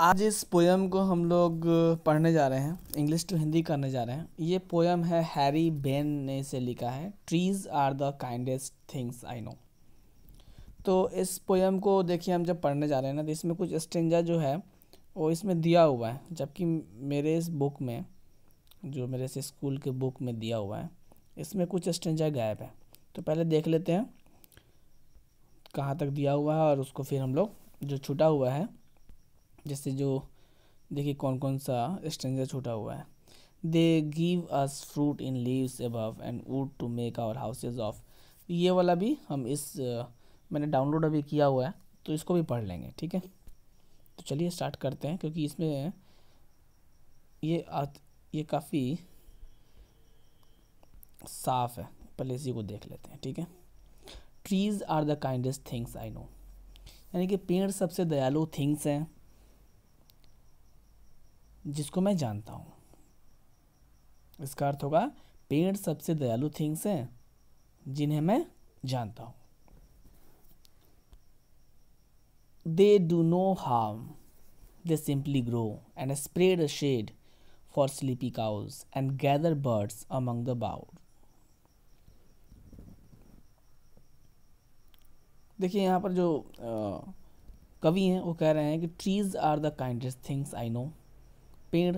आज इस पोयम को हम लोग पढ़ने जा रहे हैं इंग्लिश टू हिंदी करने जा रहे हैं ये पोयम है हैरी बेन ने इसे लिखा है trees are the kindest things I know तो इस पोयम को देखिए हम जब पढ़ने जा रहे हैं ना तो इसमें कुछ स्टेंजा जो है वो इसमें दिया हुआ है जबकि मेरे इस बुक में जो मेरे से स्कूल के बुक में दिया हुआ है इसमें कुछ स्टेंजा गायब है तो पहले देख लेते हैं कहाँ तक दिया हुआ है और उसको फिर हम लोग जो छुटा हुआ है जैसे जो देखिए कौन कौन सा स्ट्रेंजर छूटा हुआ है they give us fruit in leaves above and wood to make our houses of ये वाला भी हम इस मैंने डाउनलोड अभी किया हुआ है तो इसको भी पढ़ लेंगे ठीक है तो चलिए स्टार्ट करते हैं क्योंकि इसमें ये आ, ये काफ़ी साफ है पहले इसी को देख लेते हैं ठीक है trees are the kindest things I know यानी कि पेड़ सबसे दयालु थिंग्स हैं जिसको मैं जानता हूँ इसका अर्थ होगा पेड़ सबसे दयालु थिंग्स हैं जिन्हें मैं जानता हूँ they do no harm they simply grow and spread a shade for sleepy cows and gather birds among the boughs देखिए यहाँ पर जो कवि हैं वो कह रहे हैं कि trees are the kindest things I know पेड़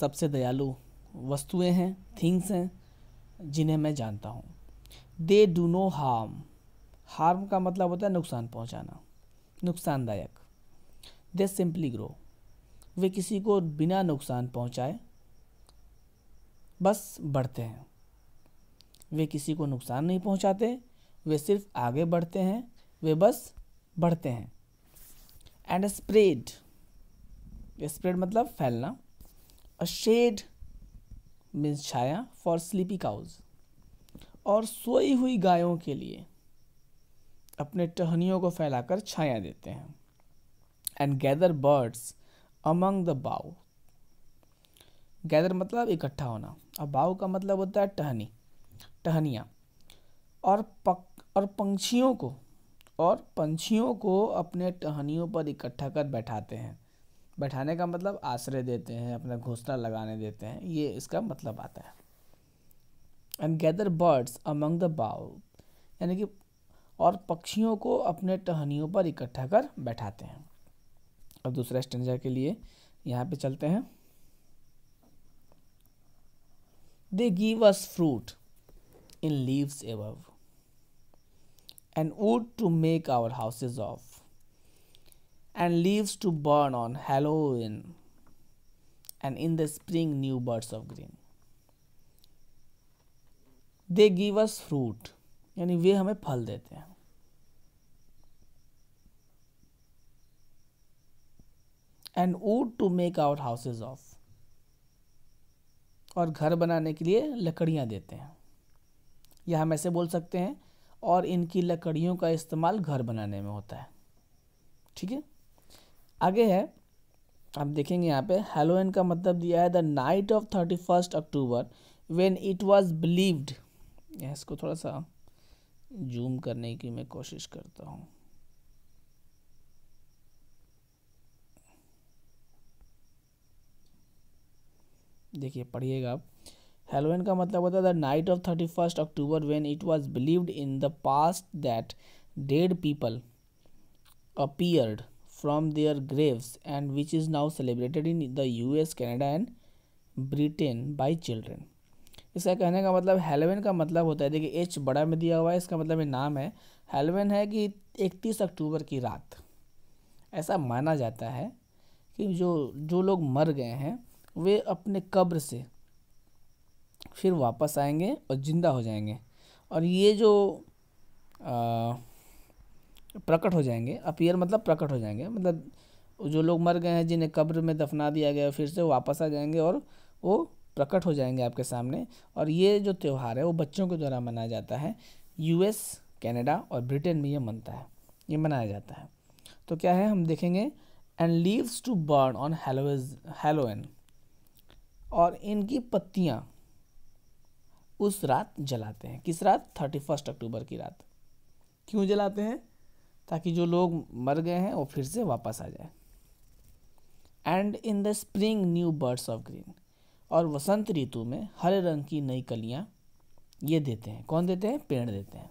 सबसे दयालु वस्तुएं हैं थिंग्स हैं जिन्हें मैं जानता हूँ they do no harm harm का मतलब होता है नुकसान पहुँचाना नुकसानदायक दे सिंपली ग्रो वे किसी को बिना नुकसान पहुँचाए बस बढ़ते हैं वे किसी को नुकसान नहीं पहुँचाते वे सिर्फ आगे बढ़ते हैं वे बस बढ़ते हैं एंड स्प्रेड स्प्रेड मतलब फैलना अ शेड मीन्स छाया फॉर स्लीपी काउज और सोई हुई गायों के लिए अपने टहनियों को फैलाकर छाया देते हैं and gather birds among the bough gather मतलब इकट्ठा होना और बाउ का मतलब होता है टहनी टहनिया और पक और पंछियों को और पंछियों को अपने टहनियों पर इकट्ठा कर बैठाते हैं बैठाने का मतलब आश्रय देते हैं अपना घोसला लगाने देते हैं ये इसका मतलब आता है and gather birds among the bough यानी कि और पक्षियों को अपने टहनियों पर इकट्ठा कर बैठाते हैं अब दूसरे स्टेंजा के लिए यहाँ पे चलते हैं they give us fruit in leaves above and wood to make our houses of and leaves to burn on Halloween and in the spring new buds of green. They give us fruit यानी वे हमें फल देते हैं and wood to make our houses of और घर बनाने के लिए लकड़ियाँ देते हैं यह हम ऐसे बोल सकते हैं और इनकी लकड़ियों का इस्तेमाल घर बनाने में होता है ठीक है आगे है आप देखेंगे यहाँ पे हेलोइन का मतलब दिया है the night of thirty first October when it was believed इसको थोड़ा सा जूम करने की मैं कोशिश करता हूँ देखिए पढ़िएगा आप हेलोइन का मतलब होता है the night of thirty first October when it was believed in the past that dead people appeared from their graves and which is now celebrated in the US, Canada and Britain by children इसका कहने का मतलब हेलोवेन का मतलब होता है देखिए H बड़ा में दिया हुआ है इसका मतलब ये नाम है हेलोवेन है कि इकतीस अक्टूबर की रात ऐसा माना जाता है कि जो जो लोग मर गए हैं वे अपने कब्र से फिर वापस आएंगे और ज़िंदा हो जाएंगे और ये जो आ, प्रकट हो जाएंगे अपीयर मतलब प्रकट हो जाएंगे मतलब जो लोग मर गए हैं जिन्हें कब्र में दफना दिया गया फिर से वापस आ जाएंगे और वो प्रकट हो जाएंगे आपके सामने और ये जो त्यौहार है वो बच्चों के द्वारा मनाया जाता है यूएस कनाडा और ब्रिटेन में ये मनता है ये मनाया जाता है तो क्या है हम देखेंगे and leaves to burn on hallows Halloween और इनकी पत्तियाँ उस रात जलाते हैं किस रात थर्टी फर्स्ट अक्टूबर की रात क्यों जलाते हैं ताकि जो लोग मर गए हैं वो फिर से वापस आ जाए and in the spring new birds of green और वसंत ऋतु में हरे रंग की नई कलियाँ ये देते हैं कौन देते हैं पेड़ देते हैं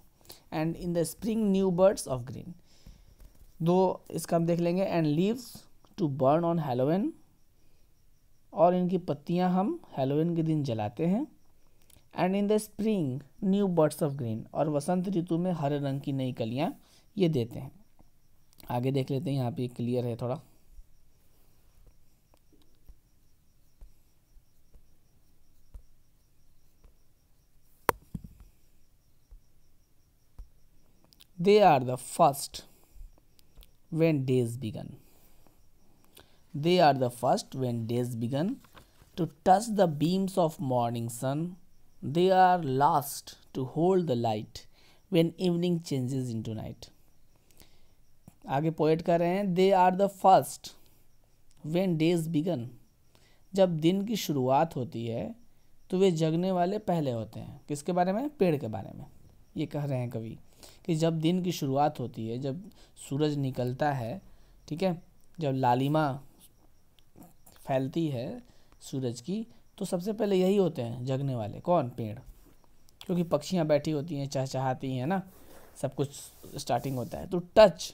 and in the spring new birds of green दो इसका हम देख लेंगे and leaves to burn on Halloween और इनकी पत्तियां हम हेलोवेन के दिन जलाते हैं and in the spring new birds of green और वसंत ऋतु में हरे रंग की नई कलियां ये देते हैं आगे देख लेते हैं यहाँ पे क्लियर है थोड़ा they are the first when days begin they are the first when days begin to touch the beams of morning sun they are last to hold the light when evening changes into night आगे पोइट कर रहे हैं they are the first when days begin जब दिन की शुरुआत होती है तो वे जगने वाले पहले होते हैं किसके बारे में पेड़ के बारे में ये कह रहे हैं कवि कि जब दिन की शुरुआत होती है जब सूरज निकलता है ठीक है जब लालिमा फैलती है सूरज की तो सबसे पहले यही होते हैं जगने वाले कौन पेड़ क्योंकि पक्षियाँ बैठी होती हैं चहचहाती हैं ना सब कुछ स्टार्टिंग होता है तो touch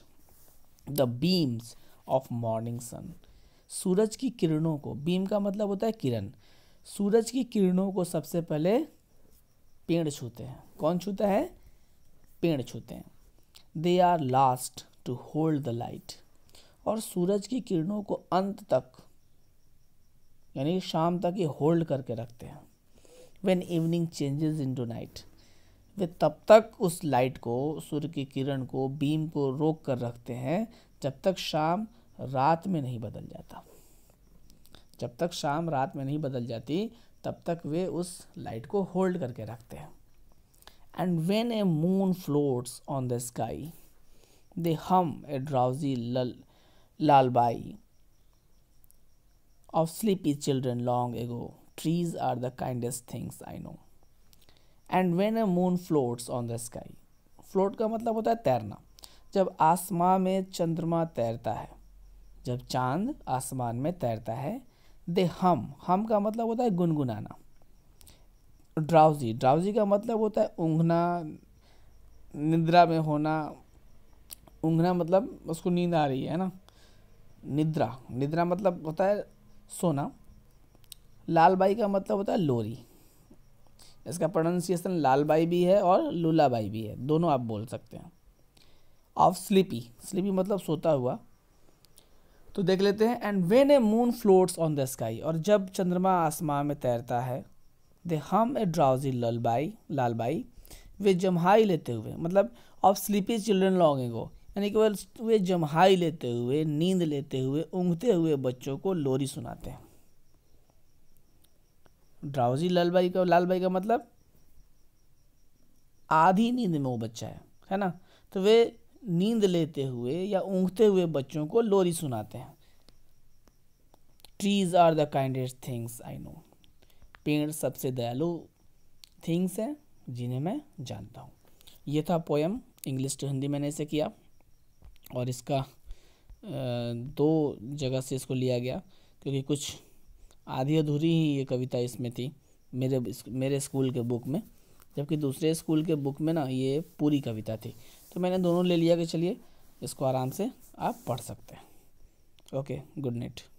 the beams of morning sun सूरज की किरणों को बीम का मतलब होता है किरण सूरज की किरणों को सबसे पहले पेड़ छूते हैं कौन छूता है पेड़ छूते हैं they are last to hold the light और सूरज की किरणों को अंत तक यानी शाम तक ये होल्ड करके रखते हैं when evening changes into night वे तब तक उस लाइट को सूर्य की किरण को बीम को रोक कर रखते हैं जब तक शाम रात में नहीं बदल जाता जब तक शाम रात में नहीं बदल जाती तब तक वे उस लाइट को होल्ड करके रखते हैं and when a moon floats on the sky they hum a drowsy lull lullaby of sleepy children long ago trees are the kindest things I know and when a moon floats on the sky float का मतलब होता है तैरना जब आसमान में चंद्रमा तैरता है जब चांद आसमान में तैरता है दे हम हम का मतलब होता है गुनगुनाना ड्राउजी ड्राउजी का मतलब होता है ऊँघना निद्रा में होना ऊँघना मतलब उसको नींद आ रही है ना निद्रा निद्रा मतलब होता है सोना लाल बाई का मतलब होता है लोरी इसका प्रोनाउंसिएशन लालबाई भी है और लूलाबाई भी है दोनों आप बोल सकते हैं ऑफ स्लीपी स्लीपी मतलब सोता हुआ तो देख लेते हैं and when a moon floats on the sky और जब चंद्रमा आसमान में तैरता है दे हम ए ड्राउजी ललबाई लालबाई वे जमहाई लेते हुए मतलब of sleepy children long ago यानी कि वे जमहाई लेते हुए नींद लेते हुए ऊँघते हुए बच्चों को लोरी सुनाते हैं ड्राउजी लाल बाई का लाल बाई का मतलब आधी नींद में वो बच्चा है है ना तो वे नींद लेते हुए या ऊँघते हुए बच्चों को लोरी सुनाते हैं trees are the kindest things I know पेड़ सबसे दयालु थिंग्स हैं जिन्हें मैं जानता हूँ ये था पोएम इंग्लिश टू हिंदी मैंने इसे किया और इसका दो जगह से इसको लिया गया क्योंकि कुछ आधी अधूरी ही ये कविता इसमें थी मेरे मेरे स्कूल के बुक में जबकि दूसरे स्कूल के बुक में ना ये पूरी कविता थी तो मैंने दोनों ले लिया कि चलिए इसको आराम से आप पढ़ सकते हैं ओके गुड नाइट